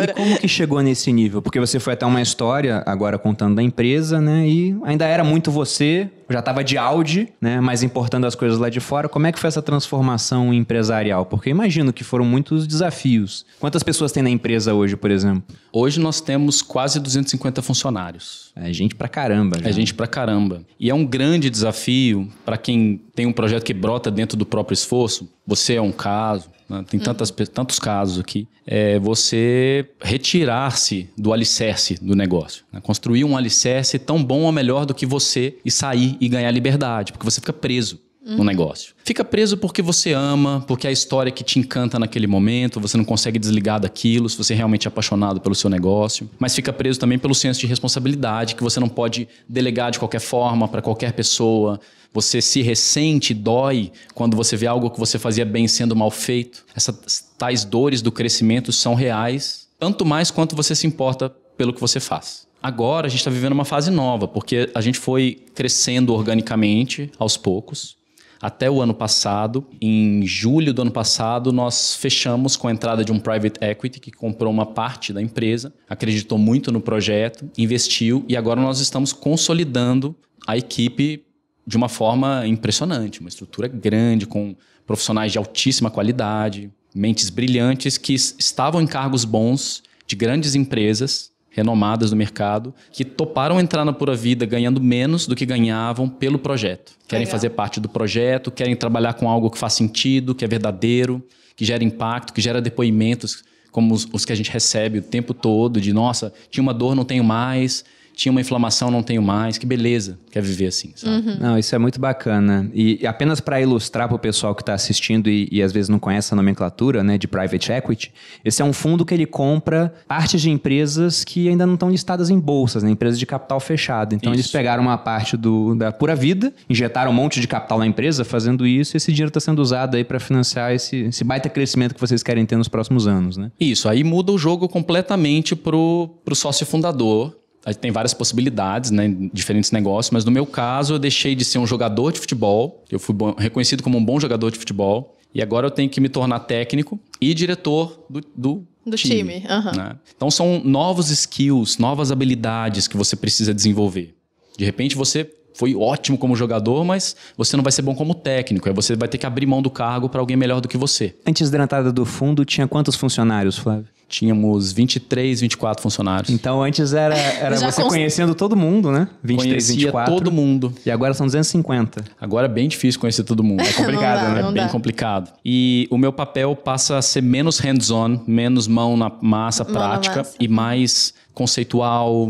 E como que chegou nesse nível? Porque você foi até uma história, agora contando da empresa, né? E ainda era muito você, já estava de Audi, né? Mas importando as coisas lá de fora. Como é que foi essa transformação empresarial? Porque imagino que foram muitos desafios. Quantas pessoas tem na empresa hoje, por exemplo? Hoje nós temos quase 250 funcionários. É gente pra caramba. É já. É gente pra caramba. E é um grande desafio para quem tem um projeto que brota dentro do próprio esforço. Você é um caso, né? tem tantas, uhum. tantos casos aqui, é você retirar-se do alicerce do negócio. Né? Construir um alicerce tão bom ou melhor do que você e sair e ganhar liberdade, porque você fica preso no uhum. negócio. Fica preso porque você ama, porque é a história que te encanta naquele momento, você não consegue desligar daquilo, se você é realmente é apaixonado pelo seu negócio, mas fica preso também pelo senso de responsabilidade que você não pode delegar de qualquer forma para qualquer pessoa. Você se ressente, dói quando você vê algo que você fazia bem sendo mal feito. Essas tais dores do crescimento são reais, tanto mais quanto você se importa pelo que você faz. Agora a gente está vivendo uma fase nova, porque a gente foi crescendo organicamente aos poucos. Até o ano passado, em julho do ano passado, nós fechamos com a entrada de um private equity que comprou uma parte da empresa, acreditou muito no projeto, investiu e agora nós estamos consolidando a equipe de uma forma impressionante, uma estrutura grande com profissionais de altíssima qualidade, mentes brilhantes que estavam em cargos bons de grandes empresas renomadas do mercado, que toparam entrar na Pura Vida ganhando menos do que ganhavam pelo projeto. Querem Legal. fazer parte do projeto, querem trabalhar com algo que faz sentido, que é verdadeiro, que gera impacto, que gera depoimentos como os, os que a gente recebe o tempo todo, de nossa, tinha uma dor, não tenho mais, tinha uma inflamação, não tenho mais, que beleza, quer é viver assim, sabe? Uhum. Não, isso é muito bacana. E apenas para ilustrar para o pessoal que está assistindo e, e, às vezes não conhece a nomenclatura, né, de private equity, esse é um fundo que ele compra partes de empresas que ainda não estão listadas em bolsas, né, empresas de capital fechado. Então isso. eles pegaram uma parte do, da pura vida, injetaram um monte de capital na empresa fazendo isso, e esse dinheiro está sendo usado aí para financiar esse, esse baita crescimento que vocês querem ter nos próximos anos, né? Isso, aí muda o jogo completamente para o sócio fundador, tem várias possibilidades, né, diferentes negócios, mas no meu caso eu deixei de ser um jogador de futebol, eu fui bom, reconhecido como um bom jogador de futebol, e agora eu tenho que me tornar técnico e diretor do, do, do time. time. Uhum. Né? Então são novos skills, novas habilidades que você precisa desenvolver. De repente você foi ótimo como jogador, mas você não vai ser bom como técnico. Aí você vai ter que abrir mão do cargo para alguém melhor do que você. Antes da entrada do fundo, tinha quantos funcionários, Flávio? Tínhamos 23, 24 funcionários. Então antes era, era você cons... conhecendo todo mundo, né? 23, Conhecia 24. todo mundo. E agora são 250. Agora é bem difícil conhecer todo mundo. É complicado, dá, né? É bem dá. complicado. E o meu papel passa a ser menos hands-on, menos mão na massa mão prática na massa. e mais conceitual,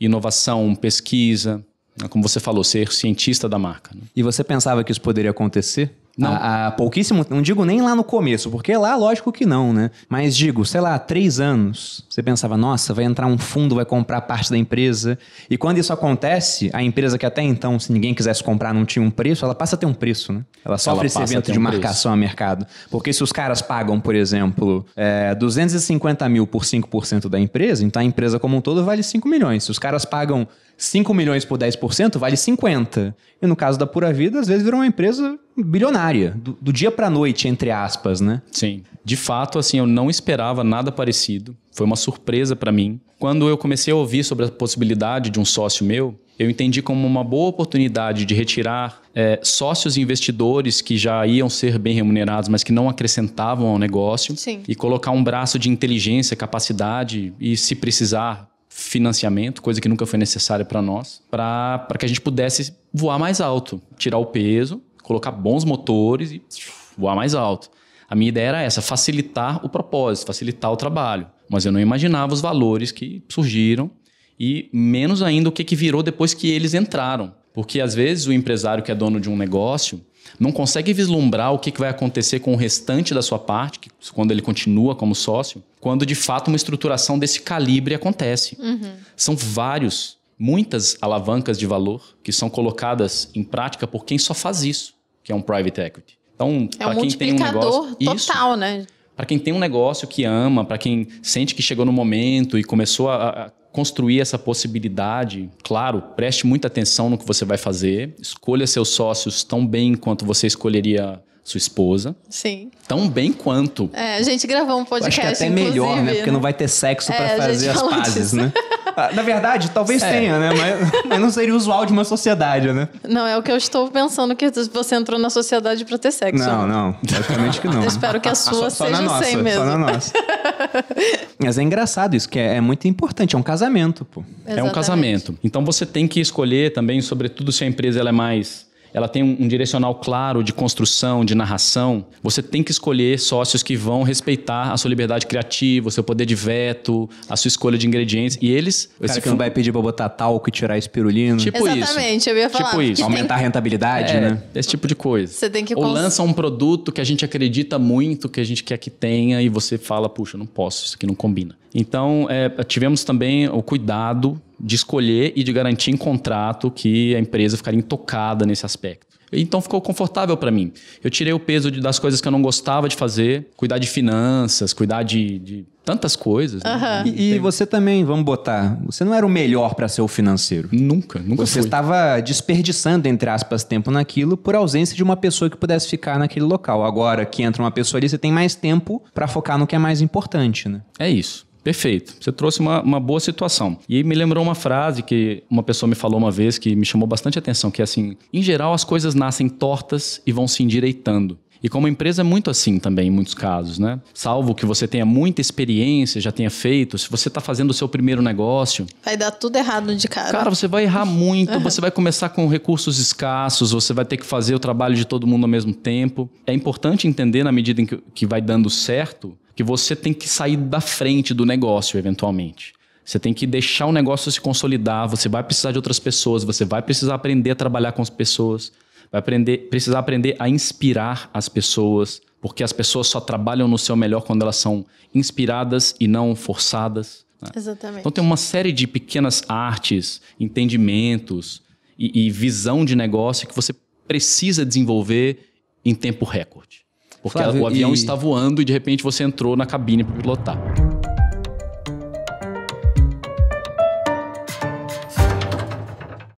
inovação, pesquisa. Né? Como você falou, ser cientista da marca. Né? E você pensava que isso poderia acontecer? Não. Há, há, pouquíssimo, não digo nem lá no começo, porque lá lógico que não, né? Mas digo, sei lá, três anos, você pensava, nossa, vai entrar um fundo, vai comprar parte da empresa. E quando isso acontece, a empresa que até então, se ninguém quisesse comprar, não tinha um preço, ela passa a ter um preço, né? Ela sofre ela esse evento de marcação preço. a mercado. Porque se os caras pagam, por exemplo, é, 250 mil por 5% da empresa, então a empresa como um todo vale 5 milhões. Se os caras pagam 5 milhões por 10% vale 50. E no caso da Pura Vida, às vezes virou uma empresa bilionária, do, do dia para noite, entre aspas, né? Sim. De fato, assim, eu não esperava nada parecido. Foi uma surpresa para mim. Quando eu comecei a ouvir sobre a possibilidade de um sócio meu, eu entendi como uma boa oportunidade de retirar é, sócios investidores que já iam ser bem remunerados, mas que não acrescentavam ao negócio, Sim. e colocar um braço de inteligência, capacidade e, se precisar, financiamento, coisa que nunca foi necessária para nós, para que a gente pudesse voar mais alto, tirar o peso, colocar bons motores e voar mais alto. A minha ideia era essa, facilitar o propósito, facilitar o trabalho. Mas eu não imaginava os valores que surgiram e menos ainda o que, que virou depois que eles entraram. Porque às vezes o empresário que é dono de um negócio, não consegue vislumbrar o que vai acontecer com o restante da sua parte, quando ele continua como sócio, quando de fato uma estruturação desse calibre acontece. Uhum. São vários, muitas alavancas de valor que são colocadas em prática por quem só faz isso, que é um private equity. Então, é um quem tem um negócio, total, isso, né? Para quem tem um negócio que ama, para quem sente que chegou no momento e começou a, a construir essa possibilidade, claro, preste muita atenção no que você vai fazer, escolha seus sócios tão bem quanto você escolheria sua esposa. Sim. Tão bem quanto. É, a gente gravou um podcast. acho que é até melhor, né? Porque não né? vai ter sexo é, para fazer as pazes, disso. né? Ah, na verdade, talvez é. tenha, né? Mas, mas, não seria usual de uma sociedade, né? Não, é o que eu estou pensando que você entrou na sociedade para ter sexo. Não, né? não. Logicamente que não. Eu espero que a sua só, seja só nossa, sem mesmo. Só na nossa. mas é engraçado isso, que é, é muito importante. É um casamento, pô. Exatamente. É um casamento. Então você tem que escolher também, sobretudo se a empresa ela é mais ela tem um, um direcional claro de construção, de narração. Você tem que escolher sócios que vão respeitar a sua liberdade criativa, o seu poder de veto, a sua escolha de ingredientes. E eles. Cara esse que não vai pedir pra botar talco e tirar espirulina. Tipo Exatamente, isso. Exatamente, eu ia tipo falar. Tipo isso. Aumentar a rentabilidade, é, né? Esse tipo de coisa. Você tem que Ou cons... lança um produto que a gente acredita muito, que a gente quer que tenha, e você fala, puxa, não posso, isso aqui não combina. Então, é, tivemos também o cuidado de escolher e de garantir em contrato que a empresa ficaria intocada nesse aspecto. Então ficou confortável para mim. Eu tirei o peso de, das coisas que eu não gostava de fazer, cuidar de finanças, cuidar de, de tantas coisas. Uhum. Né? E, e, você também, vamos botar, você não era o melhor para ser o financeiro. Nunca, nunca Você estava desperdiçando, entre aspas, tempo naquilo por ausência de uma pessoa que pudesse ficar naquele local. Agora que entra uma pessoa ali, você tem mais tempo para focar no que é mais importante, né? É isso. Perfeito. Você trouxe uma, uma boa situação. E me lembrou uma frase que uma pessoa me falou uma vez que me chamou bastante atenção, que é assim, em geral as coisas nascem tortas e vão se endireitando. E como empresa é muito assim também, em muitos casos, né? Salvo que você tenha muita experiência, já tenha feito, se você está fazendo o seu primeiro negócio. Vai dar tudo errado de cara. Cara, você vai errar muito, você vai começar com recursos escassos, você vai ter que fazer o trabalho de todo mundo ao mesmo tempo. É importante entender, na medida em que vai dando certo, que você tem que sair da frente do negócio eventualmente. Você tem que deixar o negócio se consolidar, você vai precisar de outras pessoas, você vai precisar aprender a trabalhar com as pessoas, vai aprender, precisar aprender a inspirar as pessoas, porque as pessoas só trabalham no seu melhor quando elas são inspiradas e não forçadas. Né? Exatamente. Então tem uma série de pequenas artes, entendimentos e, e visão de negócio que você precisa desenvolver em tempo recorde. Porque Flávio, o avião e... está voando e de repente você entrou na cabine para pilotar.